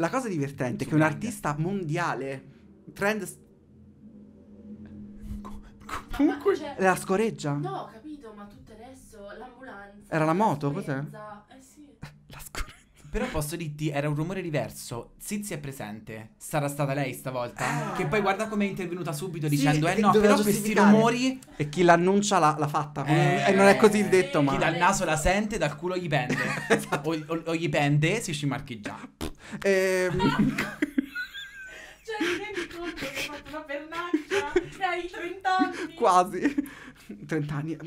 La cosa divertente è che un artista mondiale, trend... Comunque... Cioè, la scoreggia? No, ho capito, ma tutto adesso l'ambulanza... Era la moto, cos'è? Eh sì. La scoreggia. Però posso dirti, era un rumore diverso. Zizi è presente. Sarà stata lei stavolta. Ah. Che poi guarda come è intervenuta subito sì, dicendo: Eh no, però questi rumori. E chi l'annuncia l'ha, l'ha fatta. Eh, eh, non è così il eh, detto, eh, ma. Chi dal naso la sente, dal culo gli pende. esatto. o, o, o, gli pende, si scimarchi già. E... Ehm, cioè, ti conto che hai fatto una pernaccia e hai 30 anni? Quasi. 30 anni.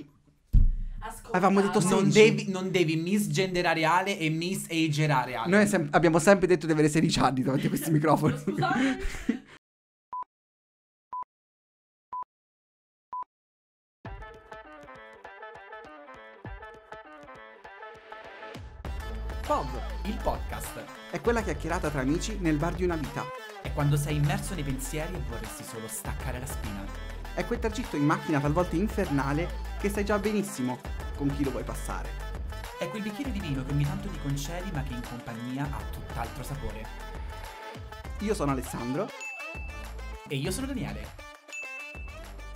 Ascolta, Avevamo detto non devi, non devi areale e misagereareale. Noi sem- abbiamo sempre detto di avere 16 anni davanti a questi microfoni. Scusate, POV, il podcast. È quella chiacchierata tra amici nel bar di una vita. È quando sei immerso nei pensieri e vorresti solo staccare la spina. È quel tragitto in macchina talvolta infernale che sai già benissimo con chi lo vuoi passare. È quel bicchiere di vino che ogni tanto ti concedi ma che in compagnia ha tutt'altro sapore. Io sono Alessandro. E io sono Daniele.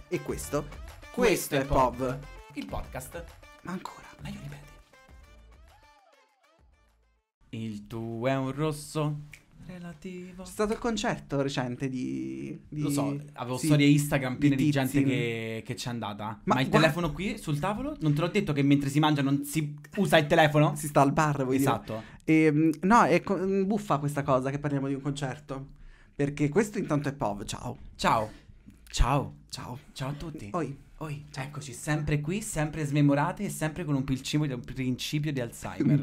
E questo? Questo, questo è POV. Il podcast. Ma ancora. Ma io ripeto. Il tuo è un rosso relativo. C'è stato il concerto recente di. di... Lo so, avevo sì. storie Instagram piene di, di gente che, che c'è andata. Ma, Ma il guarda... telefono qui sul tavolo? Non te l'ho detto che mentre si mangia non si usa il telefono? si sta al bar, vuoi esatto. dire? Esatto. Ehm, no, è co- mm, buffa questa cosa che parliamo di un concerto. Perché questo intanto è POV. Ciao. Ciao. Ciao. Ciao. Ciao a tutti. Oi. Oi, cioè, eccoci sempre qui, sempre smemorate e sempre con un principio di, un principio di Alzheimer.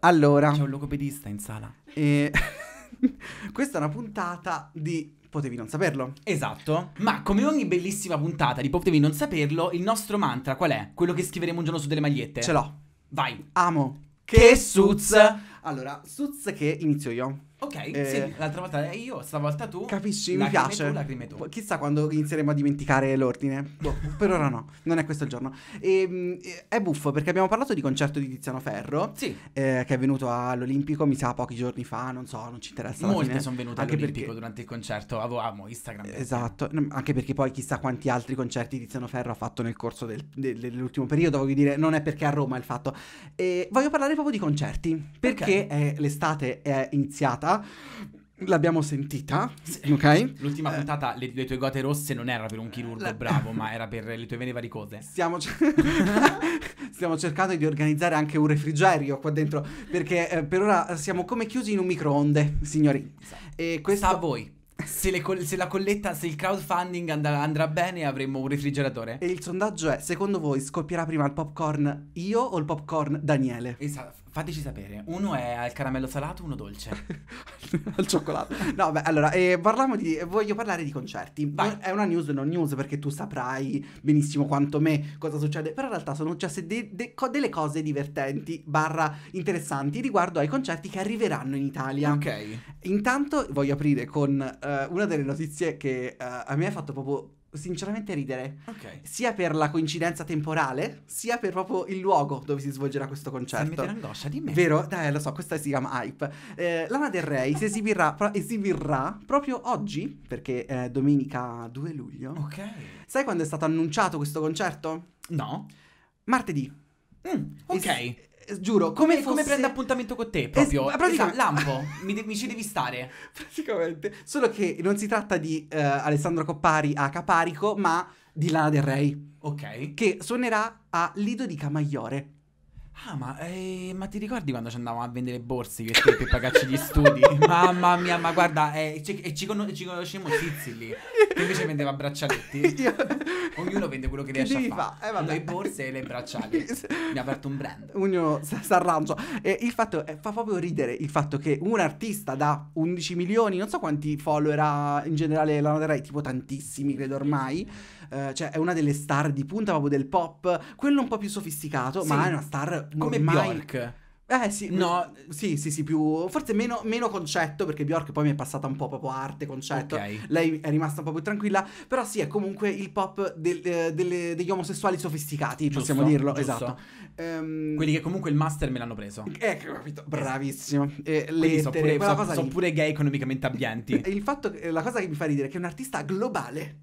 Allora. C'è un logopedista in sala. E... Questa è una puntata di Potevi non saperlo. Esatto. Ma come ogni bellissima puntata di Potevi non saperlo, il nostro mantra qual è? Quello che scriveremo un giorno su delle magliette. Ce l'ho. Vai. Amo. Che, che suz. Allora, suz che inizio io. Ok, eh, sì, l'altra volta ero eh, io, stavolta tu. Capisci, mi piace. Tu, tu. Boh, chissà quando inizieremo a dimenticare l'ordine. Boh, per ora no, non è questo il giorno. E, ehm, è buffo perché abbiamo parlato di concerto di Tiziano Ferro. Sì. Eh, che è venuto all'Olimpico, mi sa, pochi giorni fa, non so, non ci interessa. Molte sono venute anche all'Olimpico perché... durante il concerto, avevo amo Instagram. Esatto, anche perché poi chissà quanti altri concerti Tiziano Ferro ha fatto nel corso del, del, dell'ultimo periodo, voglio dire, non è perché a Roma il fatto. E voglio parlare proprio di concerti, perché okay. è, l'estate è iniziata puntata. L'abbiamo sentita, sì. ok? L'ultima eh. puntata, le, le, tue gote rosse, non era per un chirurgo La... bravo, ma era per le tue vene varicose. Stiamo, ce... Stiamo, cercando di organizzare anche un refrigerio qua dentro, perché eh, per ora siamo come chiusi in un microonde, signori. Esatto. E questo... Sta a voi. Se, co- se, la colletta, se il crowdfunding and- andrà bene, avremo un refrigeratore. E il sondaggio è: secondo voi scoppierà prima il popcorn io o il popcorn Daniele? Esatto. Fateci sapere, uno è al caramello salato, uno dolce. al cioccolato. No, beh, allora, eh, parliamo di, voglio parlare di concerti. Vai. È una news, non news, perché tu saprai benissimo quanto me cosa succede, però in realtà sono successe de- de- co- delle cose divertenti, barra interessanti, riguardo ai concerti che arriveranno in Italia. Ok. Intanto voglio aprire con eh, una delle notizie che eh, a me ha fatto proprio sinceramente ridere. Okay. Sia per la coincidenza temporale, sia per proprio il luogo dove si svolgerà questo concerto. Sì, angoscia di me. Vero? Dai, lo so, questa si chiama Hype. Eh, Lana Del Rey si esibirà, pro- esibirà proprio oggi, perché è eh, domenica 2 luglio. Ok. Sai quando è stato annunciato questo concerto? No. Martedì. Mm, ok. Es- giuro, come, fosse... come prende appuntamento con te proprio. Es- praticamente... Esatto. Lampo, mi, de- mi, ci devi stare. Praticamente, solo che non si tratta di uh, Alessandro Coppari a Caparico, ma di Lana Del Rey. Ok. Che suonerà a Lido di Camaiore. Ah, ma, eh, ma, ti ricordi quando ci andavamo a vendere borse che per pagarci gli studi? Mamma mia, ma guarda, eh, ci, e ci, ci conoscemmo Tizi lì, che invece vendeva braccialetti. Io... Ognuno vende quello che, che riesce a fare. Fa? Eh, le borse e le braccialetti. Mi ha aperto un brand. Ognuno s- s'arrangia. E il fatto è, eh, fa proprio ridere il fatto che un artista da 11 milioni, non so quanti follower ha in generale la Noterai, tipo tantissimi credo ormai eh, cioè è una delle star di punta proprio del pop, quello un po' più sofisticato, sì. ma è una star come ormai... Bjork. Eh sì, no, sì, sì, sì, più forse meno, meno, concetto perché Bjork poi mi è passata un po' proprio arte, concetto. Okay. Lei è rimasta un po' più tranquilla, però sì, è comunque il pop del, eh, delle, degli omosessuali sofisticati, giusto, possiamo dirlo, giusto. esatto. Ehm... Quelli che comunque il master me l'hanno preso. Eh, capito, bravissimo. Eh, le sono pure, so, so pure gay economicamente abbienti. il fatto la cosa che mi fa ridere è che è un artista globale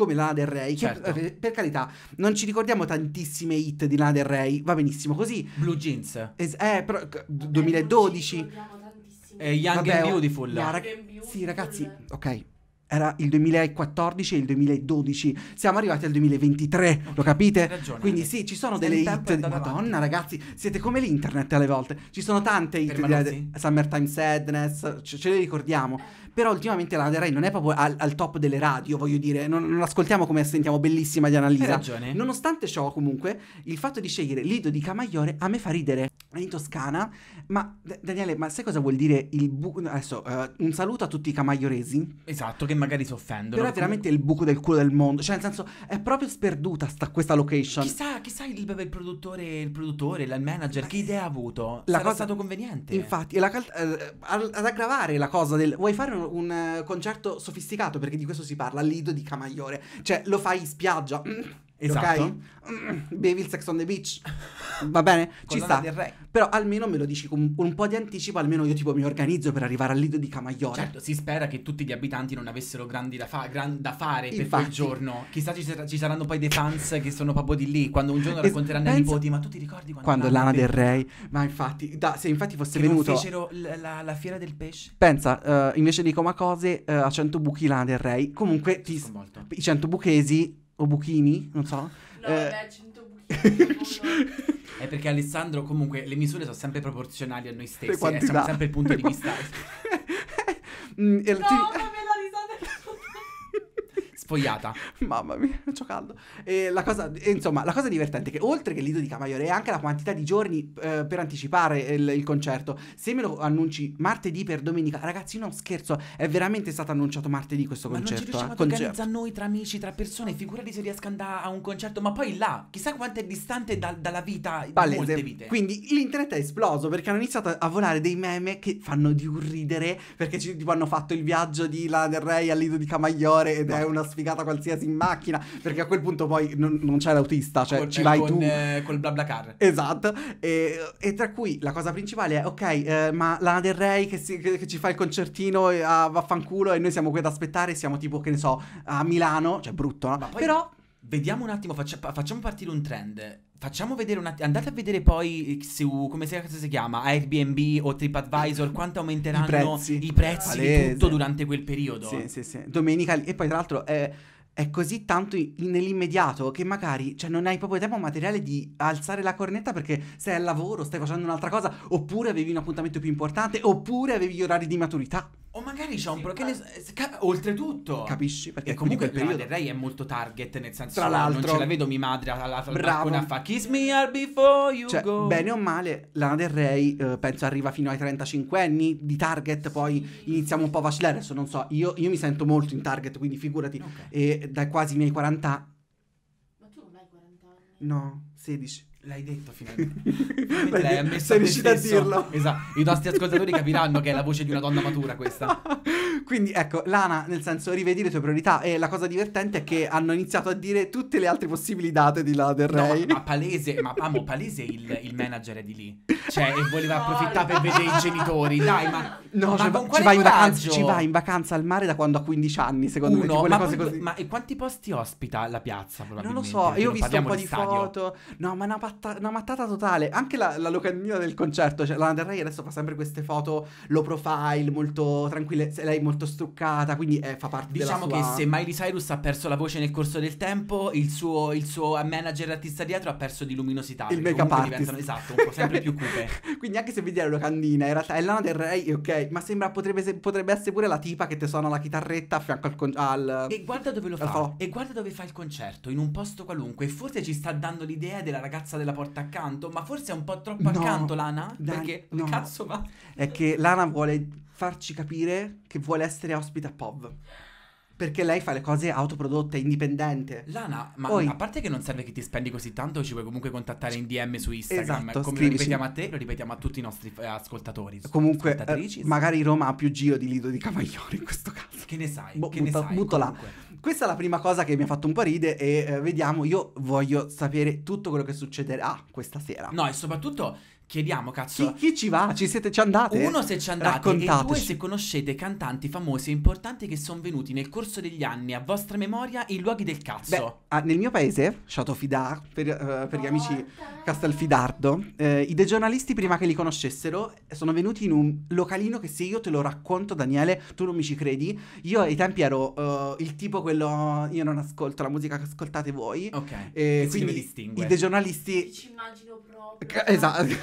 come Lana Del Rey. Certo. Che, eh, per carità, non ci ricordiamo tantissime hit di Lana Del Rey, va benissimo così. Blue Jeans. Es- eh, però, Vabbè, 2012. Eh, eh, Young Vabbè, and Beautiful. Yeah, ra- sì, ragazzi, ok era il 2014 e il 2012. Siamo arrivati al 2023, okay, lo capite? Ragione, Quindi sì, ci sono delle hit. Madonna, avanti. ragazzi, siete come l'internet alle volte. Ci sono tante hit di Summertime Sadness, ce, ce le ricordiamo. Però ultimamente la Rai non è proprio al, al top delle radio, voglio dire, non, non ascoltiamo come sentiamo bellissima di Annalisa. ragione. Nonostante ciò, comunque, il fatto di scegliere Lido di Camaiore a me fa ridere. È in Toscana, ma D- Daniele, ma sai cosa vuol dire il buco? Adesso, uh, un saluto a tutti i camaioresi. Esatto, che magari si offendono. Però è veramente il buco del culo del mondo, cioè nel senso, è proprio sperduta sta, questa location. Chissà, chissà il, il produttore, il produttore, il manager, ma... che idea ha avuto? La Sarà cosa... stato conveniente. Infatti, la cal- uh, ad aggravare la cosa del... Vuoi fare un un eh, concerto sofisticato, perché di questo si parla, Lido di Camaiore. Cioè, lo fai in spiaggia. Esatto. Okay? Bevi il Sex on the Beach. Va bene? Ci sta. Però almeno me lo dici con un po' di anticipo, almeno io tipo mi organizzo per arrivare al lido di Camaiore. Certo, si spera che tutti gli abitanti non avessero grandi da, fa- gran da fare Infatti. per quel giorno. Chissà ci, sar- ci, saranno poi dei fans che sono proprio di lì, quando un giorno racconteranno ai pensa... nipoti, ma tu ti ricordi quando... Quando Lana del re. ma infatti, da, se infatti fosse che venuto... fecero la, la, la, fiera del pesce. Pensa, uh, invece di Comacose, uh, a 100 eh, buchi Lana del re. comunque ti, i 100 buchesi o buchini, non so. No, eh, 100 buchini. È perché Alessandro comunque le misure sono sempre proporzionali a noi stessi e eh, siamo sempre il punto di vista. Mm, no, vabbè, sfogliata. Mamma mia, c'ho caldo. E la cosa, insomma, la cosa divertente è che oltre che lido di Camaiore è anche la quantità di giorni eh, per anticipare il, il, concerto. Se me lo annunci martedì per domenica, ragazzi, non scherzo, è veramente stato annunciato martedì questo ma concerto. Ma non ci eh. riusciamo eh? ad organizzare noi tra amici, tra persone, figurati se riesco ad andare a un concerto, ma poi là, chissà quanto è distante da, dalla vita Palese. molte vite. Quindi l'internet è esploso perché hanno iniziato a volare dei meme che fanno di un ridere perché ci, tipo, hanno fatto il viaggio di là del Rey al lido di Camaiore ed no. è una sfida sfigata qualsiasi in macchina, perché a quel punto poi non, non c'è l'autista, cioè col, ci vai con, tu. Eh, col bla bla car. Esatto. E, e, tra cui la cosa principale è, ok, eh, ma Lana Del Rey che, si, che, che, ci fa il concertino a vaffanculo e noi siamo qui ad aspettare, siamo tipo, che ne so, a Milano, cioè brutto, no? Poi... Però... Vediamo un attimo, faccia, facciamo partire un trend. Facciamo vedere un attimo. Andate a vedere poi eh, su come si, si chiama Airbnb o TripAdvisor quanto aumenteranno i prezzi, i prezzi di tutto durante quel periodo. Sì, sì, sì. Domenica. E poi, tra l'altro, è, eh, è così tanto in, nell'immediato che magari cioè, non hai proprio tempo materiale di alzare la cornetta perché sei al lavoro, stai facendo un'altra cosa, oppure avevi un appuntamento più importante, oppure avevi gli orari di maturità. O magari c'è un problema. Sì, ma... Eh, oltretutto, capisci? Perché comunque il periodo Lana Del Rey è molto target. Nel senso, tra l'altro, non ce la vedo mia madre alla fine. fa Kiss me before you cioè, go. Bene o male, Lana Del Rey eh, penso arriva fino ai 35 anni di target. Poi iniziamo un po' a vacillare. Adesso non so, io, io mi sento molto in target, quindi figurati, okay. e da quasi i miei 40. Ma tu non hai 40 anni? No, 16. L'hai detto finalmente. finalmente l'hai, l'hai Sei riuscita a dirlo. Esatto. I nostri ascoltatori capiranno che è la voce di una donna matura questa. Quindi ecco, Lana, nel senso, rivedi le tue priorità. E la cosa divertente è che hanno iniziato a dire tutte le altre possibili date di là del Ray. No, ma, palese, ma amo, palese il, il manager è di lì. Cioè, e voleva approfittare per vedere i genitori. Dai, ma. No, ma cioè, con ci, va in vacanza, ci vai in vacanza al mare da quando ha 15 anni, secondo Uno, me. Tipo, ma, cose così. ma e quanti posti ospita la piazza? Non lo so, io ho visto un po' di stadio. foto. No, ma una passata matta- una mattata totale. Anche la, la locandina del concerto, cioè Lana Del Rey adesso fa sempre queste foto low profile, molto tranquille, lei molto struccata, quindi eh, fa parte diciamo della sua... Diciamo che se Miley Cyrus ha perso la voce nel corso del tempo, il suo, il suo manager artista dietro ha perso di luminosità. Il make up artist. Esatto, un po' sempre più cupe. quindi anche se vedi la locandina, in realtà è Lana Del Rey, ok, ma sembra potrebbe, potrebbe essere pure la tipa che te suona la chitarretta a fianco al... Con- al... E guarda dove lo fa, fa, e guarda dove fa il concerto, in un posto qualunque, forse ci sta dando l'idea della ragazza della porta accanto, ma forse è un po' troppo accanto Lana, dai, perché no. cazzo va? È che Lana vuole farci capire che vuole essere ospite a POV. Perché lei fa le cose autoprodotte, indipendente. Lana, ma Poi, a parte che non serve che ti spendi così tanto, ci puoi comunque contattare in DM su Instagram. Esatto, eh, come scrivici. lo ripetiamo a te, lo ripetiamo a tutti i nostri eh, ascoltatori. Comunque, eh, magari Roma ha più giro di Lido di Cavaglione in questo caso. Che ne sai? Bo, che butta, ne sai? Butto comunque. Questa è la prima cosa che mi ha fatto un po' ride e eh, vediamo, io voglio sapere tutto quello che succederà questa sera. No, e soprattutto chiediamo, cazzo. Chi, chi, ci va? Ci siete ci andate? Uno se ci andate e due se conoscete cantanti famosi e importanti che sono venuti nel corso degli anni a vostra memoria in luoghi del cazzo. Beh, ah, nel mio paese, Châteaufidard, per, uh, per gli amici Castelfidardo, eh, i giornalisti prima che li conoscessero eh, sono venuti in un localino che se io te lo racconto Daniele, tu non mi ci credi. Io ai tempi ero uh, il tipo quello io non ascolto la musica che ascoltate voi. Ok. e quindi i dei regionalisti Ci immagino proprio proprio. Esatto,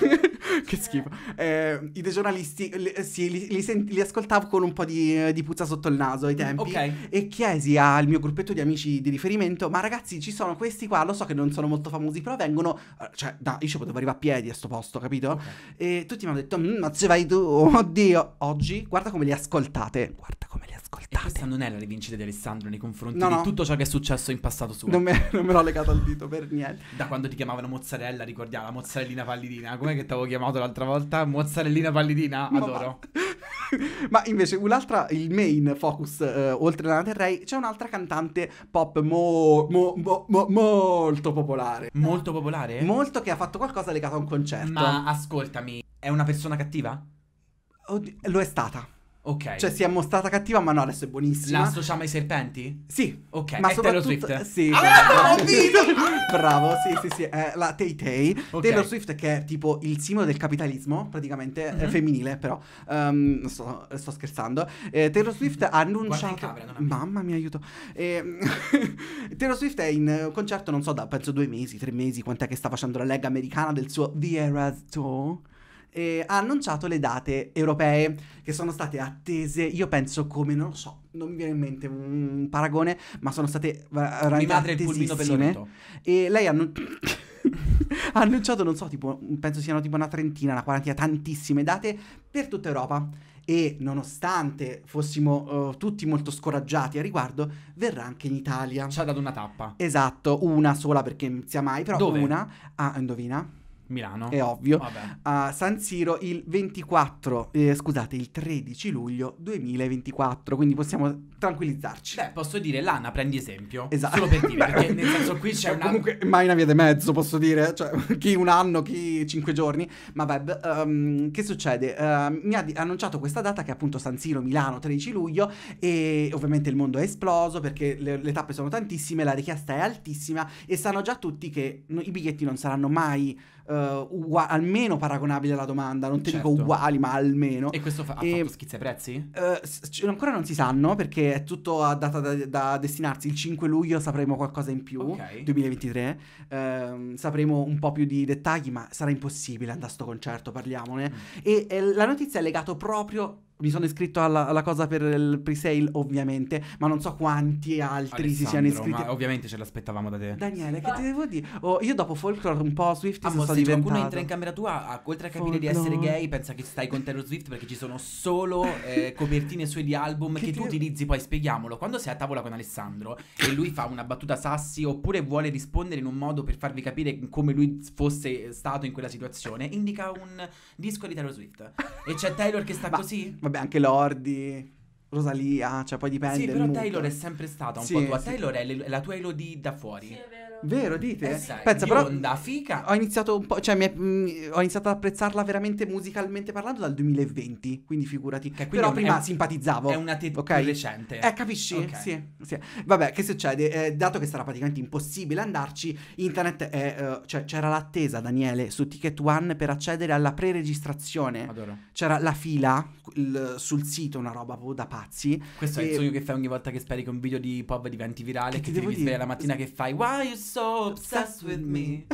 che schifo. Eh, I dei giornalisti li, eh, sì, li, li, sent- li, ascoltavo con un po' di, eh, di, puzza sotto il naso ai tempi. Ok. E chiesi al mio gruppetto di amici di riferimento, ma ragazzi ci sono questi qua, lo so che non sono molto famosi, però vengono... Eh, cioè, da, io ci potevo arrivare a piedi a sto posto, capito? Okay. E tutti mi hanno detto, mm, ma ci vai tu, oddio. Oggi, guarda come li ascoltate, guarda come li ascoltate. E questa non è la rivincita di Alessandro nei confronti no, no. di tutto ciò che è successo in passato suo. Non me, non me l'ho legato al dito per niente. Da quando ti chiamavano mozzarella, ricordiamo, la mozzarella mozzarellina pallidina. Com'è che ti avevo chiamato l'altra volta? Mozzarellina pallidina? Adoro. Ma invece un'altra, il main focus eh, oltre a Lana Del Rey, c'è un'altra cantante pop mo, mo, mo, molto popolare. Molto popolare? Molto che ha fatto qualcosa legato a un concerto. Ma ascoltami, è una persona cattiva? Oddio, lo è stata. Ok. Cioè, si è mostrata cattiva, ma no, adesso è buonissima. La associamo ai serpenti? Sì. Ok. Ma è soprattutto... Taylor Swift. Eh, sì. Ah, bravo. bravo, sì, sì, sì. Eh, la Tay Tay. Okay. Taylor Swift, che è tipo il simbolo del capitalismo, praticamente mm -hmm. femminile, però. Um, sto, sto, scherzando. Eh, Taylor Swift ha annunciato. Camera, non Mamma mia, aiuto. Eh, Taylor Swift è in concerto, non so, da penso due mesi, tre mesi, quant'è che sta facendo la leg americana del suo The Eras Tour eh, ha annunciato le date europee che sono state attese, io penso come, non lo so, non mi viene in mente un paragone, ma sono state veramente mi madre il pulmino pellorito. E lei ha annu- annunciato, non so, tipo, penso siano tipo una trentina, una quarantina, tantissime date per tutta Europa e nonostante fossimo uh, tutti molto scoraggiati a riguardo, verrà anche in Italia. Ci ha dato una tappa. Esatto, una sola perché non sia mai, però Dove? una. Ah, indovina. Milano. È ovvio. Vabbè. A San Siro il 24, eh, scusate, il 13 luglio 2024, quindi possiamo tranquillizzarci. Beh, posso dire, Lana, prendi esempio. Esatto. Solo per dire, perché nel senso qui c'è una... Comunque, mai una via di mezzo, posso dire, cioè, chi un anno, chi cinque giorni. Ma vabbè, um, ehm, che succede? Uh, mi ha di- annunciato questa data che è appunto San Siro, Milano, 13 luglio e ovviamente il mondo è esploso perché le, le tappe sono tantissime, la richiesta è altissima e sanno già tutti che no, i biglietti non saranno mai uh, eh, ugua- almeno paragonabili alla domanda, non ti certo. dico uguali, ma almeno. E questo fa- ha e, schizza ai prezzi? Uh, c- ancora non si sanno perché è tutto a data da, da destinarsi. Il 5 luglio sapremo qualcosa in più, okay. 2023, uh, ehm, sapremo un po' più di dettagli, ma sarà impossibile andare a sto concerto, parliamone. Mm. E, e la notizia è legata proprio mi sono iscritto alla, alla, cosa per il pre-sale, ovviamente, ma non so quanti altri Alessandro, si siano iscritti. Ma ovviamente ce l'aspettavamo da te. Daniele, che ti devo dire? Oh, io dopo Folklore un po' Swift ah, sono se diventato. qualcuno entra in camera tua, oltre a capire Folklore. di essere gay, pensa che stai con Taylor Swift perché ci sono solo eh, copertine sue di album che, che tu te... utilizzi, poi spieghiamolo. Quando sei a tavola con Alessandro e lui fa una battuta sassi oppure vuole rispondere in un modo per farvi capire come lui fosse stato in quella situazione, indica un disco di Taylor Swift. E c'è Taylor che sta ma, così? Ma Vabbè, anche Lordi. Rosalia, cioè poi dipende. Sì, però Taylor è sempre stata un sì, po' tua. Sì. Taylor è, le, la tua Elodie da fuori. Sì, è vero. Vero, dite? Eh, sai, Pensa, però, fica. Ho iniziato un po', cioè è, mh, mm, ho iniziato ad apprezzarla veramente musicalmente parlando dal 2020, quindi figurati. Okay, quindi però prima un, simpatizzavo. È una te- okay? recente. Eh, capisci? Okay. Sì, sì, Vabbè, che succede? Eh, dato che sarà praticamente impossibile andarci, internet è, uh, cioè c'era l'attesa, Daniele, su Ticket One per accedere alla pre-registrazione. Adoro. C'era la fila il, sul sito, una roba da parte pazzi. Questo e... è il sogno che fai ogni volta che speri che un video di pop diventi virale. Che, che ti, devi dire? svegliare la mattina che fai Why are you so obsessed with me?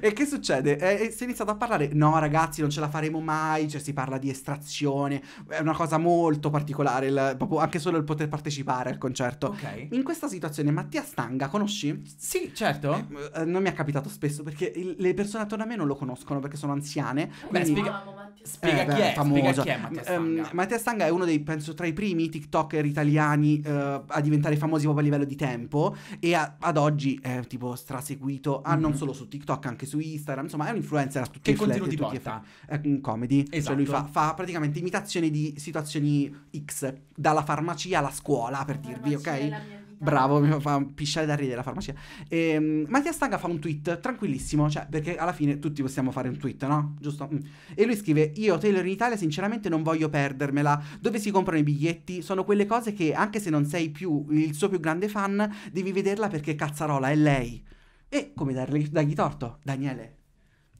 e che succede? Eh, eh, si è iniziato a parlare, no ragazzi non ce la faremo mai, cioè si parla di estrazione, è una cosa molto particolare, il, proprio anche solo il poter partecipare al concerto. Okay. In questa situazione Mattia Stanga, conosci? Sì, certo. Eh, eh non mi è capitato spesso perché il, le persone attorno a me non lo conoscono perché sono anziane. Beh, quindi... spiega, spiega, eh, chi è, spiega, chi è, Mattia ehm, Stanga. Mattia Stanga è uno dei, penso, tra i primi TikToker italiani eh, a diventare famosi proprio a livello di tempo e a, ad oggi è tipo straseguito, ah, mm-hmm. non solo su TikTok, anche su Instagram, insomma è un influencer a tutti che i flat, contenuti tutti porta? Effetti, eh, un mm, comedy, esatto. cioè lui esatto. fa, fa, praticamente imitazioni di situazioni X, dalla farmacia alla scuola per la dirvi, ok? Bravo, mi fa pisciare da ridere la farmacia. E, ehm, Mattia Stanga fa un tweet tranquillissimo, cioè, perché alla fine tutti possiamo fare un tweet, no? Giusto? Mm. E lui scrive: Io, Taylor in Italia, sinceramente non voglio perdermela. Dove si comprano i biglietti? Sono quelle cose che, anche se non sei più il suo più grande fan, devi vederla perché cazzarola è lei. E come dargli, dargli torto, Daniele?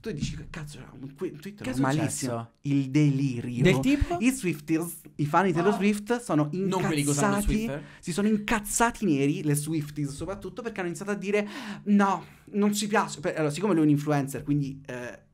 Tu dici che cazzo era un Twitter che malissimo. Il delirio. Del tipo? I Swifties, i fan di Taylor ah. Swift sono incazzati. Si sono incazzati neri, le Swifties soprattutto, perché hanno iniziato a dire no, non ci piace. allora, siccome lui è un influencer, quindi... Eh,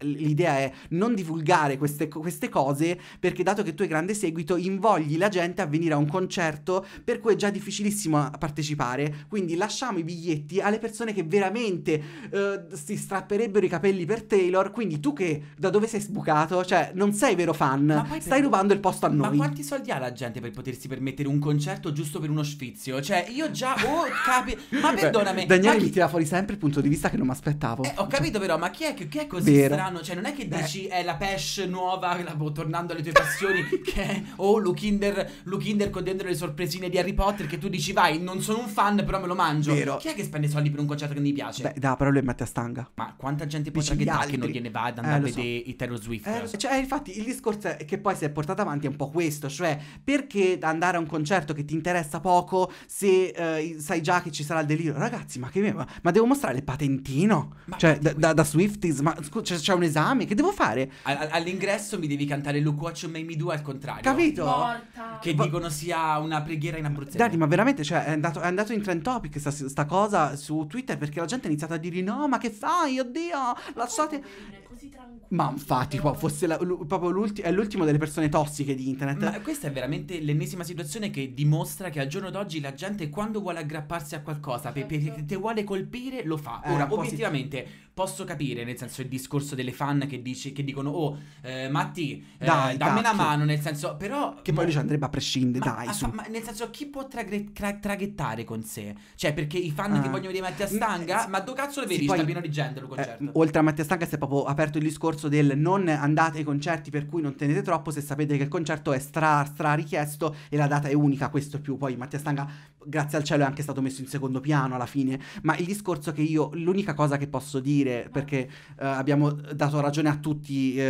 l'idea è non divulgare queste, queste, cose perché dato che tu hai grande seguito invogli la gente a venire a un concerto per cui è già difficilissimo partecipare, quindi lasciamo i biglietti alle persone che veramente uh, si strapperebbero i capelli per Taylor, quindi tu che da dove sei sbucato, cioè non sei vero fan, stai per... rubando il posto a noi. Ma quanti soldi ha la gente per potersi permettere un concerto giusto per uno sfizio? Cioè io già ho oh, capito, ma perdonami. Beh, Daniele ma chi... mi tira fuori sempre il punto di vista che non mi aspettavo. Eh, ho capito cioè... però, ma chi è, chi è così Vero. strano. Cioè, non è che Beh. dici è la pesce nuova, la, boh, tornando alle tue passioni, che è oh, Luke Kinder con dentro le sorpresine di Harry Potter. Che tu dici, vai, non sono un fan, però me lo mangio. Vero. Chi è che spende soldi per un concerto che non gli piace? Beh, da però lui mette a stanga. Ma quanta gente può che, che non gliene va ad eh, andare eh, a vedere so. i Taylor Swift? Eh, cioè, infatti, il discorso è che poi si è portato avanti è un po' questo. Cioè, perché andare a un concerto che ti interessa poco se eh, sai già che ci sarà il delirio? Ragazzi, ma che. Ma, ma devo mostrare il patentino? Ma cioè, da, da, da Swifties, ma scusa, cioè, c'è un esame, che devo fare? all'ingresso mi devi cantare Look What You Made Me Do al contrario. Capito? Morta. Che dicono sia una preghiera in abruzzese. Dani, ma veramente, cioè, è andato, è andato in trend topic sta, sta, cosa su Twitter perché la gente ha iniziato a dire no, ma che fai, oddio, lasciate tutti tranquilli. Ma infatti, qua fosse la, l- proprio l'ultimo, è l'ultimo delle persone tossiche di internet. Ma questa è veramente l'ennesima situazione che dimostra che al giorno d'oggi la gente quando vuole aggrapparsi a qualcosa, certo. perché pe- te esatto. vuole colpire, lo fa. Eh, Ora, obiettivamente, si... posso capire, nel senso, il discorso delle fan che, dice, che dicono, oh, eh, Matti, eh, dai, dammi una mano, nel senso, però... Che poi ma... ci andrebbe a prescindere, ma, dai, su. ma nel senso, chi può tragre- tra- traghettare con sé? Cioè, perché i fan ah. che eh. vogliono vedere Mattia mm, Stanga, eh, ma dove cazzo le vedi? sta pieno di gente, lo concerto. Eh, oltre a Mattia Stanga si è proprio aperto il discorso del non andate ai concerti per cui non tenete troppo se sapete che il concerto è stra, stra richiesto e la data è unica, questo più. Poi Mattia Stanga grazie al cielo è anche stato messo in secondo piano alla fine, ma il discorso che io, l'unica cosa che posso dire, perché eh, abbiamo dato ragione a tutti eh,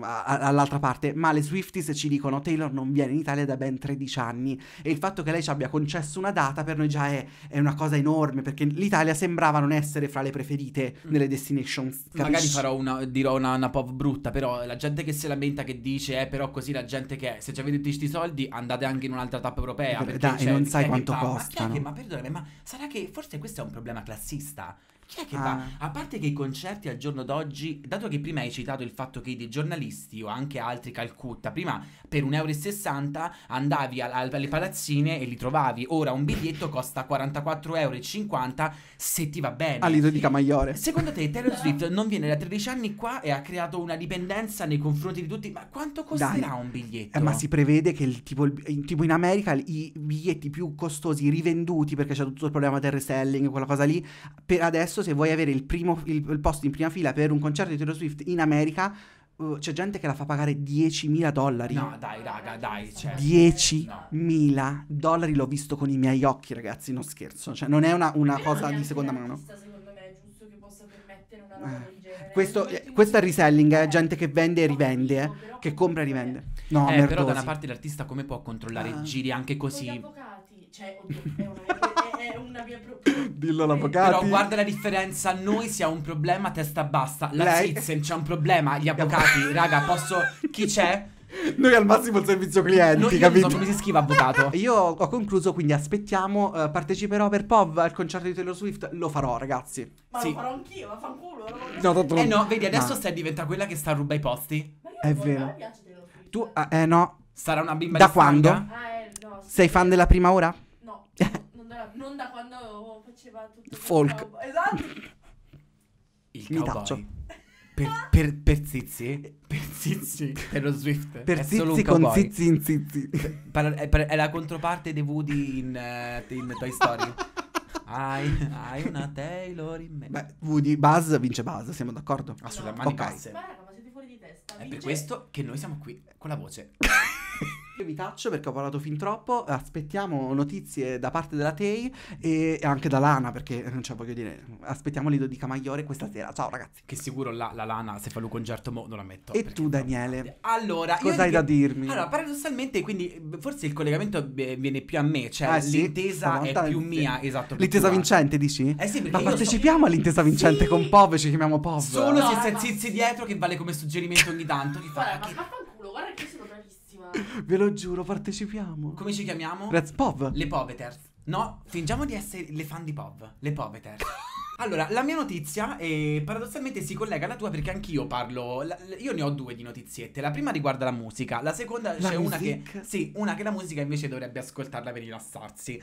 all'altra parte, ma le Swifties ci dicono Taylor non viene in Italia da ben 13 anni e il fatto che lei ci abbia concesso una data per noi già è, è una cosa enorme, perché l'Italia sembrava non essere fra le preferite mm. nelle mm. destinations. Capisci? Magari farò una, dirò una, una pop brutta, però la gente che si lamenta, che dice, eh però così la gente che è, se ci avete tutti questi soldi andate anche in un'altra tappa europea. Perché, Dai, cioè, non sai quanto quanto fa, costano. Ma, che, ma perdonami, ma sarà che forse questo è un problema classista? Chi è che ah. va? A parte che i concerti al giorno d'oggi, dato che prima hai citato il fatto che dei giornalisti o anche altri Calcutta, prima per 1,60 euro andavi al, al, alle palazzine e li trovavi. Ora un biglietto costa 44,50 euro se ti va bene. All'Ito di Camaiore. Secondo te Taylor ah. Swift non viene da 13 anni qua e ha creato una dipendenza nei confronti di tutti? Ma quanto costerà Dai. un biglietto? Eh, ma si prevede che il, tipo, il, tipo, in America i biglietti più costosi rivenduti perché c'è tutto il problema del reselling, quella cosa lì, per adesso adesso se vuoi avere il, primo, il, il posto in prima fila per un concerto di Taylor Swift in America, uh, c'è gente che la fa pagare 10.000 dollari. No, dai, raga, dai. Cioè, 10.000 no. dollari l'ho visto con i miei occhi, ragazzi. Non scherzo. Cioè, non è una, una cosa di seconda mano. Vista, secondo me, è giusto che possa permettere una roba eh. Questo, eh, questo è reselling, eh, gente che vende e rivende, eh, che compra e rivende. No, eh, però da una parte l'artista come può controllare ah. giri anche così? Con gli avvocati. Cioè, è una una mia proposta. Dillo all'avvocato. Eh, però guarda la differenza, noi si ha un problema testa bassa, la Lei... Sitzen c'è un problema, gli avvocati, raga, posso... Chi c'è? Noi al massimo il servizio clienti, no, capito? Non so come si scrive avvocato. io ho concluso, quindi aspettiamo. Uh, parteciperò per POV al concerto di Taylor Swift. Lo farò, ragazzi. Ma sì. lo farò anch'io, ma fa un culo. No, tanto Eh no, vedi, adesso no. stai diventa quella che sta a ruba i posti. È vero. Tu, ah, eh no. Sarà una bimba da quando? Ah, eh, no, Sei fan della prima ora? No. non da quando faceva tutto folk. Cow- esatto. Il Mi Per, per, per zizi? Per zizi? Per lo Swift? Per è zizi con zizi in zizi. Per, è, è, la controparte di Woody in, uh, in Toy Story. Hai, hai, una Taylor in me. Beh, Woody, Buzz vince Buzz, siamo d'accordo? Assolutamente. No. Okay. Ma raga, ma siete fuori di testa. È vince... per questo che noi siamo qui con la voce. Io vi taccio perché ho parlato fin troppo, aspettiamo notizie da parte della TEI e anche da Lana perché, eh, cioè voglio dire, aspettiamo Lido di Camaiore questa mm. sera. Ciao ragazzi. Che sicuro la, la Lana se fa lui concerto mo non la metto. E tu Daniele? Allora, cosa hai da dirmi? Allora, paradossalmente, quindi forse il collegamento viene più a me, cioè eh, l'intesa sì, è più mia, esatto. L'intesa vincente dici? Eh sì, Ma partecipiamo so... all'intesa vincente sì. con Pov, ci chiamiamo Pov. Solo no, se si zizi dietro che vale come suggerimento ogni tanto. Che fa, Ma fa ma culo, guarda che Ve lo giuro, partecipiamo. Come ci chiamiamo? Let's Pov. Le Poveters. No, fingiamo di essere le fan di Pov. Le Poveters. Allora, la mia notizia è, paradossalmente si collega alla tua perché anch'io parlo. La, io ne ho due di notiziette. La prima riguarda la musica, la seconda la c'è music. una che. Sì, una che la musica invece dovrebbe ascoltarla per rilassarsi.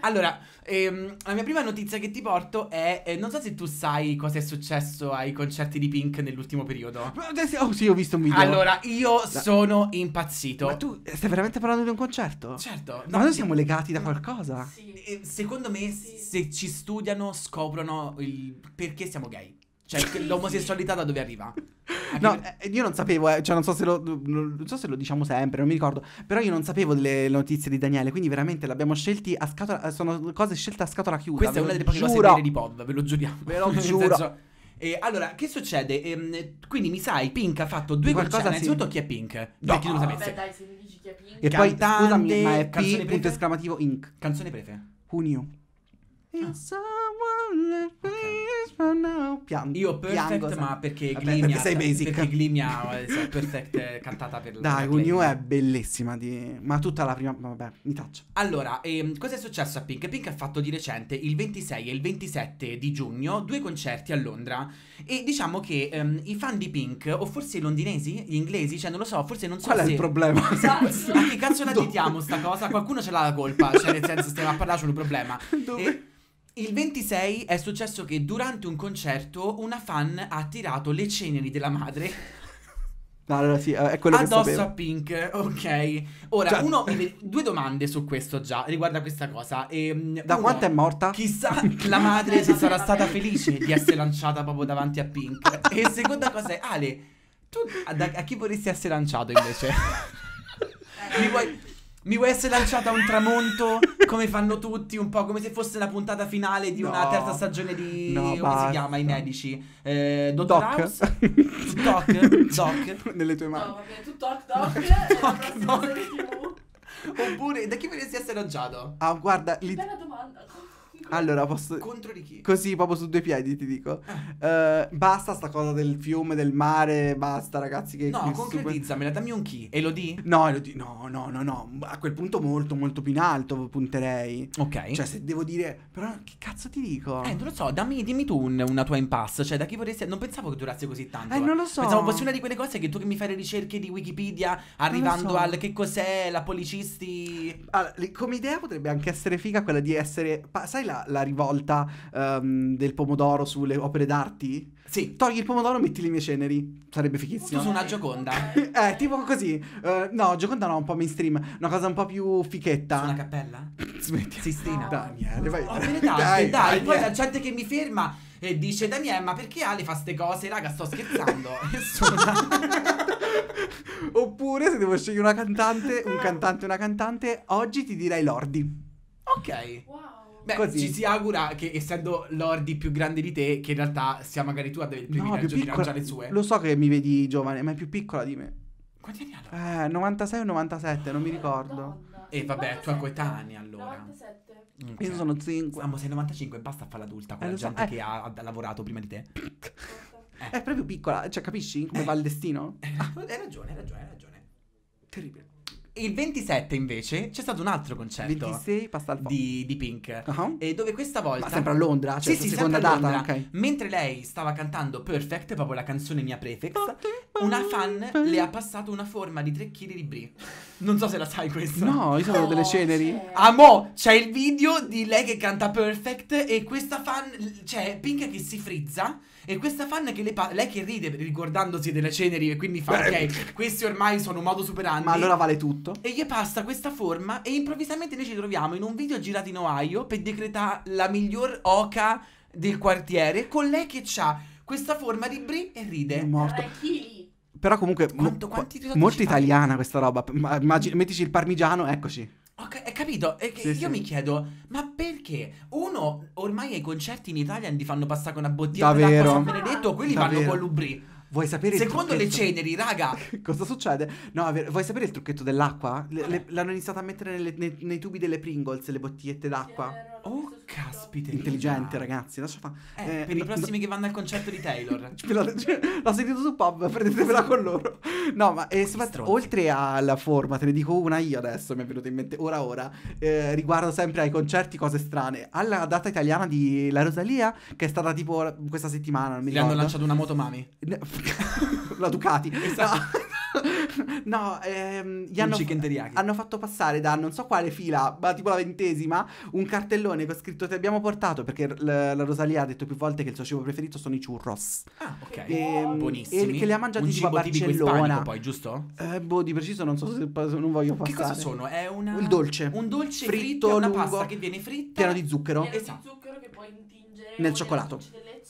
Allora, ehm, la mia prima notizia che ti porto è, eh, non so se tu sai cosa è successo ai concerti di Pink nell'ultimo periodo. Oh sì, ho visto un video. Allora, io la... sono impazzito. Ma tu stai veramente parlando di un concerto? Certo. No, ma noi siamo legati da qualcosa? Sì. Eh, secondo me, sì. se ci studiano, scoprono il perché siamo gay. Cioè, l'omosessualità da dove arriva? No, eh, io non sapevo, eh, cioè non so, lo, non so, se lo, diciamo sempre, non mi ricordo, però io non sapevo delle notizie di Daniele, quindi veramente l'abbiamo scelti a scatola, eh, sono cose scelte a scatola chiusa. Questa è una delle poche giuro. cose vere di Pod, ve lo giuriamo. Ve lo giuro. Senso, eh, allora, che succede? Ehm, quindi mi sai, Pink ha fatto due qualcosa. Innanzitutto sì. chi è Pink? No. Per chi non lo sapesse. Beh, dai, se mi dici chi è Pink. E Cantante, poi, scusami, ma è P, punto esclamativo, Inc. Canzone prefe. Who knew? Ah. Okay. Pian- Io perfect, piango, ma perché Glee mi ha sei basic. Perché Glee mi ha eh, perfect eh, cantata per Dai, Gunio è bellissima di... ma tutta la prima vabbè, mi taccio. Allora, ehm, cosa è successo a Pink? Pink ha fatto di recente il 26 e il 27 di giugno due concerti a Londra e diciamo che ehm, i fan di Pink o forse i londinesi, gli inglesi, cioè non lo so, forse non so Qual se... è il problema? Sa, che cazzo la ditiamo sta cosa? Qualcuno ce l'ha la colpa, cioè nel senso stiamo a parlare c'è un problema. Dove? E il 26 è successo che durante un concerto una fan ha tirato le ceneri della madre. No, allora sì, eh, è quello addosso che Addosso a Pink, ok. Ora, cioè... uno, eh. due domande su questo già, riguarda questa cosa. E, ehm, da uno, quanto è morta? Chissà la madre se sarà stata felice di essere lanciata proprio davanti a Pink. e seconda cosa è, Ale, tu a, a chi vorresti essere lanciato invece? Mi vuoi, mi vuoi essere lanciata a un tramonto come fanno tutti, un po' come se fosse la puntata finale di no, una terza stagione di. No, come basta. si chiama? I medici. Eh, Dottor Doc. House? Doc. Doc. Nelle tue mani. No, va bene, tu Doc Doc. Doc Doc. TV. Oppure, da chi vorresti essere lanciato? Ah, guarda. Li... Bella domanda. Allora, posso... Contro di chi? Così, proprio su due piedi, ti dico. Ah. Uh, basta sta cosa del fiume, del mare, basta, ragazzi. Che no, concretizzamela, super... dammi un chi. Elodie? No, Elodie, no, no, no, no. A quel punto molto, molto più in alto punterei. Ok. Cioè, se devo dire... Però che cazzo ti dico? Eh, non lo so, dammi, dimmi tu un, una tua impasse. Cioè, da chi vorresti... Non pensavo che durasse così tanto. Eh, eh. non lo so. Pensavo fosse una di quelle cose che tu che mi fai le ricerche di Wikipedia, arrivando so. al che cos'è la policisti... Allora, come idea potrebbe anche essere figa quella di essere... sai la la rivolta um, del pomodoro sulle opere d'arti? Sì. Togli il pomodoro e metti le mie ceneri. Sarebbe fichissimo. Su una Gioconda. eh, tipo così. Uh, no, Gioconda no, un po' mainstream. Una cosa un po' più fichetta. Su una cappella? Smetti. Sistina. No. Daniele, vai. Oh, bene, dai, dai, dai. Poi la gente che mi ferma e eh, dice Daniele ma perché Ale fa ste cose raga sto scherzando oppure se devo scegliere una cantante un cantante una cantante oggi ti direi Lordi ok wow Beh, Così. ci si augura che essendo Lordi più grande di te, che in realtà sia magari tu a avere il privilegio no, di lanciare le sue. Lo so che mi vedi giovane, ma è più piccola di me. Quanti anni ha? Eh, 96 o 97, non mi ricordo. E eh, vabbè, 97. tua coetanea allora. 97. Okay. Io sono 5. Ma sei 95, basta fare l'adulta con eh, la gente so. Eh. che ha, ha lavorato prima di te. È proprio piccola, cioè capisci come eh. va il destino? Eh, hai ragione, hai ragione, hai ragione. Terribile il 27 invece c'è stato un altro concerto 26 passa al di, di Pink uh-huh. e dove questa volta Ma sempre a Londra cioè sì, sì, seconda data Londra, okay. mentre lei stava cantando Perfect proprio la canzone mia prefix una fan le ha passato una forma di 3 kg di brie non so se la sai questa. No, io sapevo delle ceneri. Ah, mo, c'è il video di lei che canta Perfect e questa fan, cioè Pink che si frizza e questa fan che le pa- lei che ride ricordandosi delle ceneri e quindi fa Beh. ok, questi ormai sono un modo superante. Ma allora vale tutto. E gli passa questa forma e improvvisamente noi ci troviamo in un video girato in Ohio per decretare la miglior oca del quartiere con lei che ha questa forma di Brie e ride. È morto. Allora, chi però comunque Quanto, mo- molto italiana questa roba. Ma- immagin- mettici il parmigiano, eccoci. Ho ca- capito, e- sì, io sì. mi chiedo, ma perché? Uno, ormai ai concerti in Italia li fanno passare con una bottiglia Davvero? d'acqua San Benedetto, quelli Davvero. vanno con l'ubri. Vuoi sapere Secondo le ceneri, raga. Cosa succede? No, vuoi sapere il trucchetto dell'acqua? Le, le, l'hanno iniziato a mettere nelle, nei, nei, tubi delle Pringles le bottigliette d'acqua. Chiaro. Oh, caspita. Intelligente, ragazzi. Lascia fa... Eh, eh, per i prossimi no... che vanno al concerto di Taylor. L'ho sentito su pub, prendetevela con loro. No, ma eh, oltre alla forma, te ne dico una io adesso, mi è venuta in mente ora ora, eh, riguardo sempre ai concerti cose strane. Alla data italiana di La Rosalia, che è stata tipo questa settimana, non mi ricordo. Gli hanno lanciato una moto mami. La Ducati. Esatto. No. no, ehm, gli hanno, hanno, fatto passare da non so quale fila, ma tipo la ventesima, un cartellone che ho scritto ti abbiamo portato, perché la, la Rosalia ha detto più volte che il suo cibo preferito sono i churros. Ah, ok. E, oh, ehm, Buonissimi. E che li ha mangiati un tipo a Barcellona. poi, giusto? Eh, boh, di preciso non so se non voglio passare. Che cosa sono? È una... un dolce. Un dolce fritto, fritto una lungo, pasta che viene fritta. Pieno di zucchero. Pieno esatto. di zucchero che puoi intingere nel cioccolato. Nel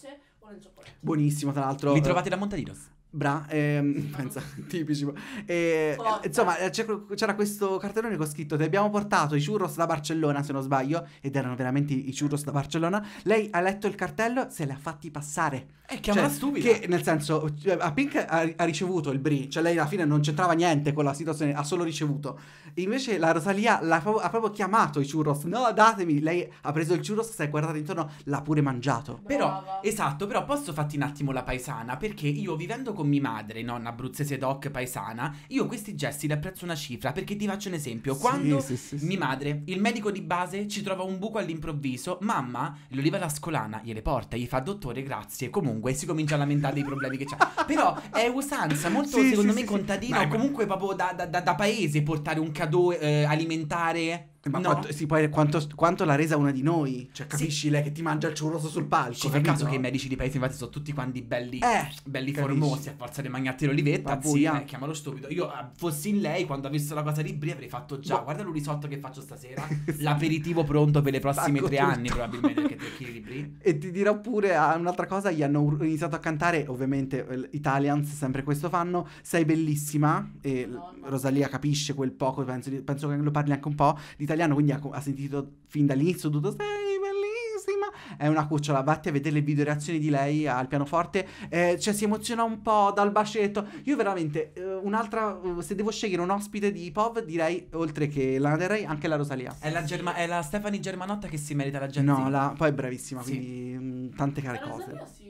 cioccolato. Buonissimo, tra l'altro. Li trovate da Montadinos. Bra, ehm, pensa, tipici. E, insomma, eh, c'era questo cartellone che con scritto: Ti abbiamo portato i churros da Barcellona, se non sbaglio, ed erano veramente i churros da Barcellona. Lei ha letto il cartello, se l'ha fatti passare. Eh, è chiamata cioè, stupida. Che nel senso, cioè, a Pink ha, ha, ricevuto il Brie, cioè lei alla fine non c'entrava niente con la situazione, ha solo ricevuto. Invece la Rosalia l'ha, ha proprio chiamato i churros, no datemi, lei ha preso il churros, si è guardata intorno, l'ha pure mangiato. Brava. Però, esatto, però posso fatti un attimo la paesana, perché io vivendo con mia madre, nonna abruzzese doc paesana, io questi gesti li apprezzo una cifra, perché ti faccio un esempio. Quando sì, sì, sì, mia madre, il medico di base, ci trova un buco all'improvviso, mamma, l'oliva scolana, gliele porta, gli fa dottore grazie, comunque e si comincia a lamentare dei problemi che c'ha. Però è usanza molto, sì, secondo sì, me, sì, contadina. o comunque proprio da, da, da, paese portare un cadeau eh, alimentare eh, ma no. quanto, sì, poi, quanto, quanto, l'ha resa una di noi? Cioè, capisci sì. lei che ti mangia il ciurroso sul palco? Ci fai caso che i medici di paese infatti sono tutti quanti belli, eh, belli formosi a forza di mangiarti l'olivetta. Ma sì, eh, chiamalo stupido. Io ah, fossi in lei quando avessi la cosa di Bri avrei fatto già. Ma... Guarda l'urisotto che faccio stasera. l'aperitivo pronto per le prossime tre anni, probabilmente. perché tre chili di Bri. E ti dirò pure uh, un'altra cosa: gli hanno iniziato a cantare, ovviamente, Italians, sempre questo fanno. Sei bellissima. E no, no. Rosalia capisce quel poco, penso, penso, che lo parli anche un po'. Di italiano, quindi ha, ha sentito fin dall'inizio tutto sei bellissima. È una cucciola, vatti a vedere le video reazioni di lei al pianoforte, eh, cioè si emoziona un po' dal bacetto. Io veramente eh, un'altra eh, se devo scegliere un ospite di Pov, direi oltre che la Del Rey anche la Rosalia. È la, Germa- è la Stefani Germanotta che si merita la gente. No, la, poi è bravissima, sì. quindi mh, mm, tante care cose. Sì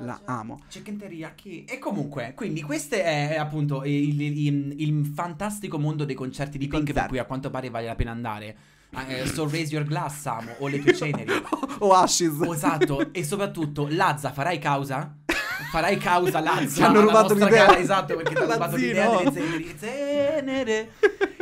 la amo. Chicken teriyaki. E comunque, quindi questo è appunto il, il, il fantastico mondo dei concerti di Pink, per cui a quanto pare vale la pena andare. Ah, eh, so Raise Your Glass, amo, o Le Più Ceneri. o Ashes. Esatto, e soprattutto, Lazza, farai causa? farai causa Lazza. Ti hanno rubato l'idea. Cara, esatto, perché ti hanno rubato l'idea delle cenere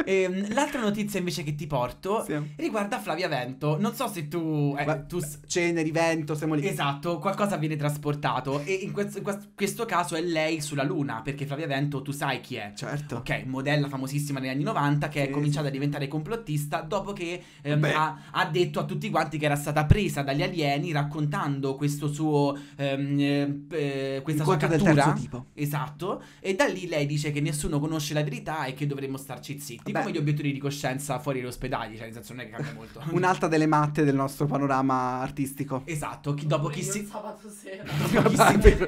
ehm, l'altra notizia invece che ti porto sì. riguarda Flavia Vento. Non so se tu. Eh, Ma, tu ceneri, vento, siamo lì. Esatto, qualcosa viene trasportato. E in questo, in questo, caso è lei sulla Luna. Perché Flavia Vento, tu sai chi è. Certo. Ok, modella famosissima negli anni 90 che sì. è cominciata a diventare complottista dopo che ehm, ha, ha, detto a tutti quanti che era stata presa dagli alieni raccontando questo suo. Ehm, ehm eh, questa il sua cattura. Del terzo tipo. Esatto. E da lì lei dice che nessuno conosce la verità e che dovremmo starci zitti come gli obiettori di coscienza fuori dagli ospedali, cioè nel senso non è che cambia molto. Un'altra delle matte del nostro panorama artistico. Esatto, chi, dopo chi si... sabato sera. dopo chi si...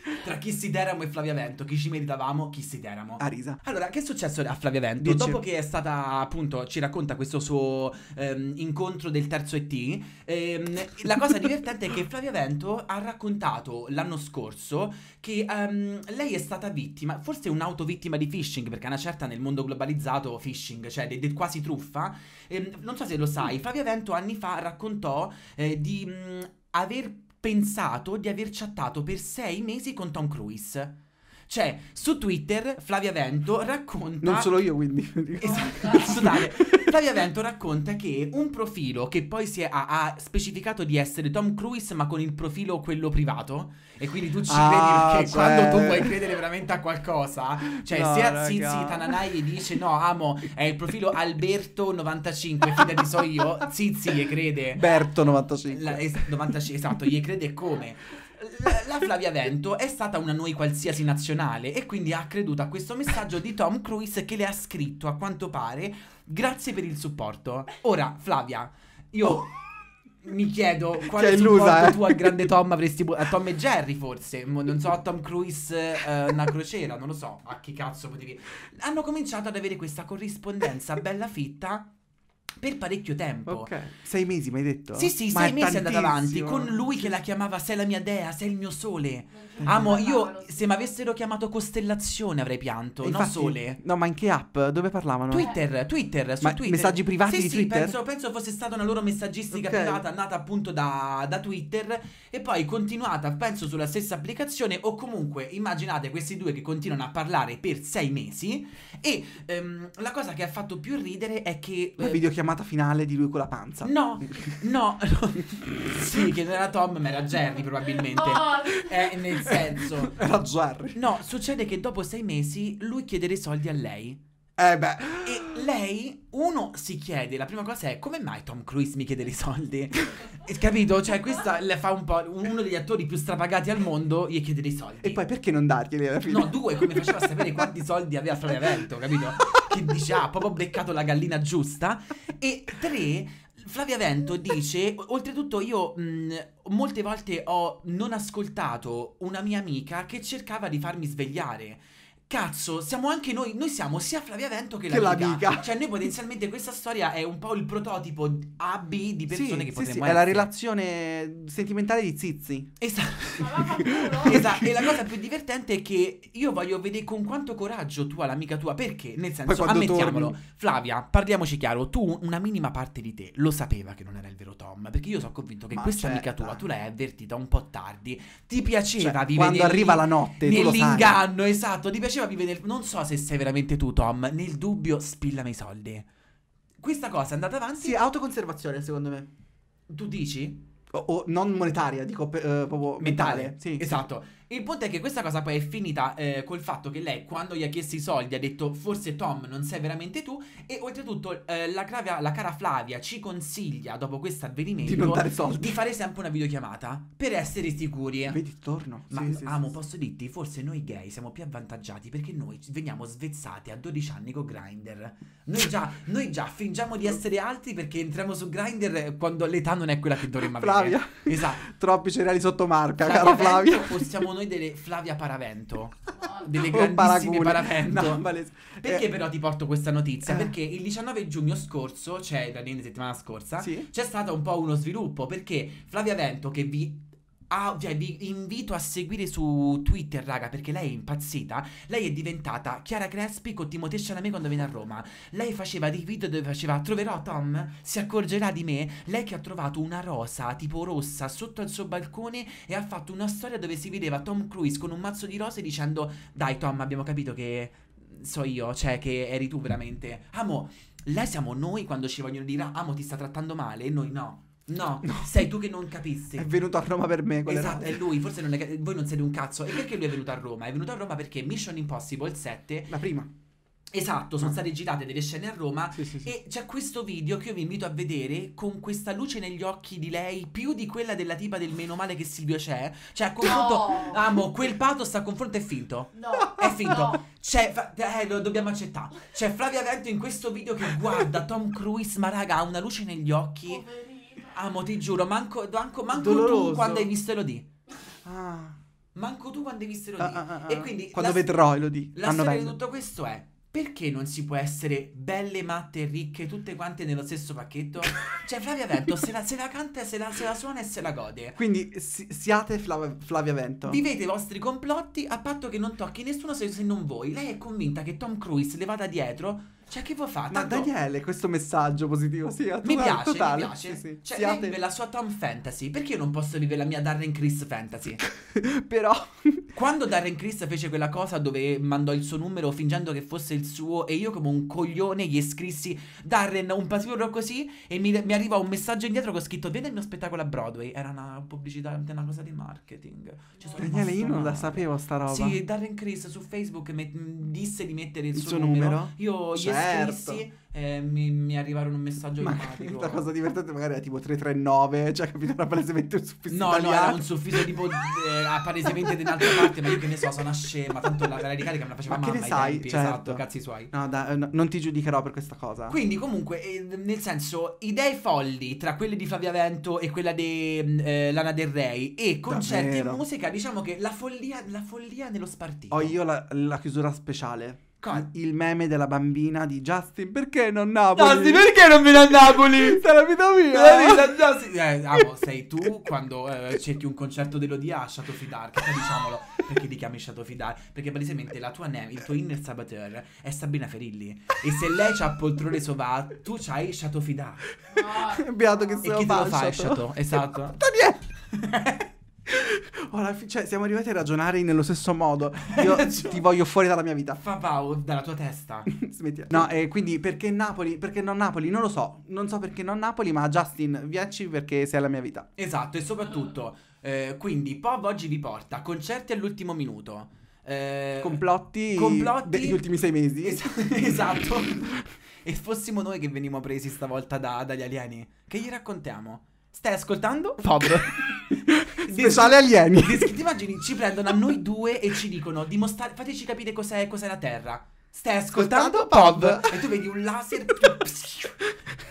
Tra Chissi Teramo e Flavia Vento, chi ci meritavamo? Chissi Teramo. risa. Allora, che è successo a Flavia Vento? Dice. Dopo che è stata, appunto, ci racconta questo suo ehm, incontro del terzo ET, ehm, la cosa divertente è che Flavia Vento ha raccontato l'anno scorso che ehm, lei è stata vittima, forse un'autovittima di phishing, perché è una certa nel mondo globalizzato phishing, cioè de- de- quasi truffa. Ehm, non so se lo sai, Flavia Vento anni fa raccontò eh, di... Mh, aver pensato di aver chattato per sei mesi con Tom Cruise. Cioè, su Twitter Flavia Vento racconta... Non sono io quindi. esatto, dai. Flavia Vento racconta che un profilo che poi si è, ha, ha, specificato di essere Tom Cruise ma con il profilo quello privato e quindi tu ci ah, credi perché cioè... quando tu vuoi credere veramente a qualcosa cioè no, se a Zizi Tananai e dice no amo è il profilo Alberto95 fidati so io Zizi gli crede Berto95 es- esatto gli crede come la Flavia Vento è stata una noi qualsiasi nazionale e quindi ha creduto a questo messaggio di Tom Cruise che le ha scritto a quanto pare grazie per il supporto. Ora Flavia, io oh. mi chiedo quale cioè, supporto illusa, eh. tu al grande Tom avresti a Tom e Jerry forse, non so a Tom Cruise eh, una crociera, non lo so, a chi cazzo potevi. Hanno cominciato ad avere questa corrispondenza bella fitta per parecchio tempo. Ok, sei mesi mi hai detto? Sì, sì, Ma sei mesi è andata avanti con lui che la chiamava sei la mia dea, sei il mio sole. Amo, io se mi avessero chiamato costellazione avrei pianto, non sole. No, ma in che app? Dove parlavano? Twitter, Twitter, su ma Twitter. Messaggi privati sì, di sì, Twitter? Penso, penso fosse stata una loro messaggistica okay. privata nata appunto da, da Twitter e poi continuata, penso, sulla stessa applicazione o comunque immaginate questi due che continuano a parlare per sei mesi e ehm, la cosa che ha fatto più ridere è che... La eh, videochiamata chiamata finale di lui con la panza. No, no, no. sì, che non era Tom, ma era Jerry probabilmente. Oh. Eh, nel senso... Era Jerry. No, succede che dopo sei mesi lui chiede dei soldi a lei. Eh beh. E lei, uno, si chiede, la prima cosa è come mai Tom Cruise mi chiede dei soldi? Capito? Cioè, questa le fa un po'. Uno degli attori più strapagati al mondo gli chiede dei soldi. E poi perché non darglieli alla fine? No, due, come faceva a sapere quanti soldi aveva fra Vento, capito? che dice ah, proprio beccato la gallina giusta. E tre, Flavia Vento dice, oltretutto io mh, molte volte ho non ascoltato una mia amica che cercava di farmi svegliare. Cazzo, siamo anche noi, noi siamo sia Flavia Vento che, che la l'amica. Cioè, noi potenzialmente questa storia è un po' il prototipo AB di persone sì, che potremmo sì, sì. È la relazione sentimentale di Zizi. Esatto. esatto. E la cosa più divertente è che io voglio vedere con quanto coraggio tu l'amica tua, perché nel senso, ammettiamolo, torni... Flavia, parliamoci chiaro, tu una minima parte di te lo sapeva che non era il vero Tom, perché io sono convinto che Ma questa certo. amica tua tu l'hai avvertita un po' tardi. Ti piaceva cioè, vivere quando arriva la notte, nell'inganno, esatto, ti piaceva diceva Vive nel... Non so se sei veramente tu, Tom. Nel dubbio, spillami i soldi. Questa cosa è andata avanti. Sì, autoconservazione, secondo me. Tu dici? O, o non monetaria, dico eh, proprio mentale. mentale. Sì, esatto. Sì. Il punto è che questa cosa poi è finita eh, col fatto che lei, quando gli ha chiesto i soldi, ha detto: Forse Tom non sei veramente tu. E oltretutto, eh, la, Clavia, la, cara Flavia ci consiglia, dopo questo avvenimento, di, di, fare sempre una videochiamata per essere sicuri. Vedi, torno. Ma sì, amo, sì, posso dirti: forse noi gay siamo più avvantaggiati perché noi veniamo svezzati a 12 anni con Grindr. Noi già, noi già fingiamo di essere altri perché entriamo su Grindr quando l'età non è quella che dovremmo avere. Flavia. Esatto. Troppi cereali sotto marca, cara Flavia. Possiamo noi noi delle Flavia Paravento. delle oh, grandissime oh, Paravento. No, vale. Perché eh. però ti porto questa notizia? Eh. Perché il 19 giugno scorso, cioè la settimana scorsa, sì. c'è stato un po' uno sviluppo perché Flavia Vento che vi Ah, cioè, vi invito a seguire su Twitter, raga, perché lei è impazzita. Lei è diventata Chiara Crespi con Timothée Chalamet quando viene a Roma. Lei faceva dei video dove faceva Troverò Tom, si accorgerà di me. Lei che ha trovato una rosa tipo rossa sotto al suo balcone e ha fatto una storia dove si vedeva Tom Cruise con un mazzo di rose dicendo Dai Tom, abbiamo capito che so io, cioè che eri tu veramente. Amo, lei siamo noi quando ci vogliono dire Amo ti sta trattando male e noi no. No, no, sei tu che non capissi. È venuto a Roma per me. Esatto, era... è lui. Forse non è, voi non siete un cazzo. E perché lui è venuto a Roma? È venuto a Roma perché Mission Impossible 7. La prima. Esatto, sono ah. state girate delle scene a Roma sì, sì, sì. e c'è questo video che io vi invito a vedere con questa luce negli occhi di lei più di quella della tipa del meno male che Silvio c'è. Cioè, a confronto, no. amo, quel pathos a confronto è finto. No. È finto. No. C'è, cioè, eh, lo dobbiamo accettare. C'è cioè, Flavia Vento in questo video che guarda Tom Cruise, ma raga, ha una luce negli occhi. Poverino Amo, ti giuro, manco, manco, manco tu quando hai visto Elodie. Ah. Manco tu quando hai visto Elodie. Ah, ah, ah, e ah. quindi quando la, vedrò Elodie. La storia di tutto questo è perché non si può essere belle, matte e ricche tutte quante nello stesso pacchetto? cioè, Flavia Vento se la, se la canta, se la, se la, suona e se la gode. Quindi si, siate Flav- Flavia Vento. Vivete i vostri complotti a patto che non tocchi nessuno se, se non voi. Lei è convinta che Tom Cruise le vada dietro cioè, che vuoi fare? Ma Daniele, questo messaggio positivo, sì, a mi piace, totale. mi piace. Sì, sì. Cioè, Siate... lei vive la sua Tom Fantasy. Perché io non posso vivere la mia Darren Chris Fantasy? Però... Quando Darren Chris fece quella cosa dove mandò il suo numero fingendo che fosse il suo e io come un coglione gli scrissi Darren un password così e mi, mi arriva un messaggio indietro che ho scritto vieni il mio spettacolo a Broadway. Era una pubblicità, una cosa di marketing. Cioè, Daniele, io non la sapevo sta roba. Sì, Darren Chris su Facebook me- disse di mettere il, il suo, suo numero. numero. Io gli cioè, certo. scrissi eh, mi, mi, arrivarono un messaggio Ma La cosa divertente magari è tipo 339, cioè capito? Era palesemente un suffisso No, italiano. no, era un suffisso tipo eh, palesemente dall'altra parte, ma io che ne so, sono una scema, tanto la, la ricarica me la faceva ma mamma che ne sai? Tempi, esatto, certo. esatto, cazzi suoi. No, da, eh, no, non ti giudicherò per questa cosa. Quindi comunque, eh, nel senso, idee folli tra quelle di Flavia Vento e quella di mm, eh, Lana Del Rey e concerti Davvero. e musica, diciamo che la follia, la follia nello spartito. Ho io la, la chiusura speciale. Cosa? Mm. Il meme della bambina di Justin, perché non Napoli? Justin, perché non vieni a Napoli? Sei la vita mia! Eh, amo, sei tu quando eh, cerchi un concerto dell'Odia a Shadow of Dark, eh, diciamolo, perché ti chiami Shadow Dark? Perché praticamente la tua name, il tuo inner saboteur è Sabina Ferilli. E se lei c'ha poltrone sovà, tu c'hai Shadow of Dark. Oh. Beato che se lo fa. E chi te lo fa Shadow, esatto. Daniele! Ora, cioè, siamo arrivati a ragionare nello stesso modo. Io ti voglio fuori dalla mia vita. Fa pau dalla tua testa. Smettila. No, eh, quindi perché Napoli? Perché non Napoli? Non lo so. Non so perché non Napoli, ma Justin, viacci perché sei la mia vita. Esatto, e soprattutto, eh, quindi Pov oggi vi porta concerti all'ultimo minuto. Eh, complotti, complotti degli ultimi sei mesi. Es- esatto. e fossimo noi che venivamo presi stavolta da, dagli alieni, che gli raccontiamo? Stai ascoltando? Fab. Speciale alieni. ti immagini ci prendono a noi due e ci dicono dimostra- fateci capire cos'è, cos'è la Terra. Stai ascoltando, ascoltando E tu vedi un laser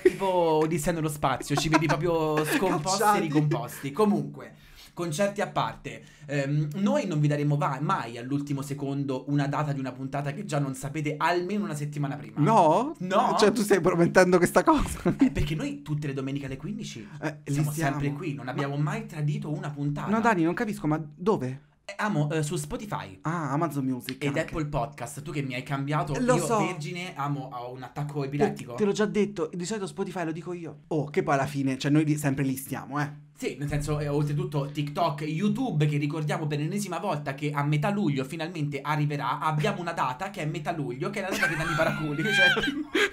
tipo odissea nello spazio, ci vedi proprio scomposti e ricomposti. Comunque concerti a parte, ehm, noi non vi daremo va- mai all'ultimo secondo una data di una puntata che già non sapete almeno una settimana prima. No? No? Cioè tu stai promettendo questa cosa? Eh, perché noi tutte le domeniche alle 15 eh, siamo, siamo, sempre qui, non abbiamo ma... mai tradito una puntata. No Dani, non capisco, ma dove? Eh, amo eh, su Spotify. Ah, Amazon Music. Ed anche. Apple Podcast. Tu che mi hai cambiato. Lo io, so. Vergine, amo ho un attacco epilettico. Te, te l'ho già detto. Di solito Spotify lo dico io. Oh, che poi alla fine, cioè, noi li, sempre lì stiamo, eh. Sì, nel senso, eh, oltretutto TikTok, YouTube, che ricordiamo per l'ennesima volta che a metà luglio finalmente arriverà, abbiamo una data che è metà luglio, che è la data che danno i paraculi, cioè...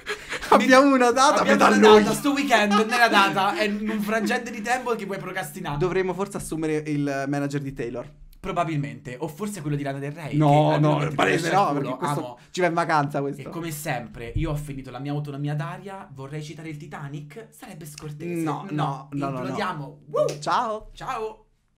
abbiamo una data abbiamo metà una luglio. data, sto weekend non è la data, è un frangente di tempo che puoi procrastinare. Dovremmo forse assumere il manager di Taylor. Probabilmente, o forse quello di Lana del Rey. No, no, palese no, perché questo amo. ci va in vacanza questo. E come sempre, io ho finito la mia autonomia d'aria, vorrei citare il Titanic, sarebbe scortese. No, no, no, no, no, no. Ciao. Ciao.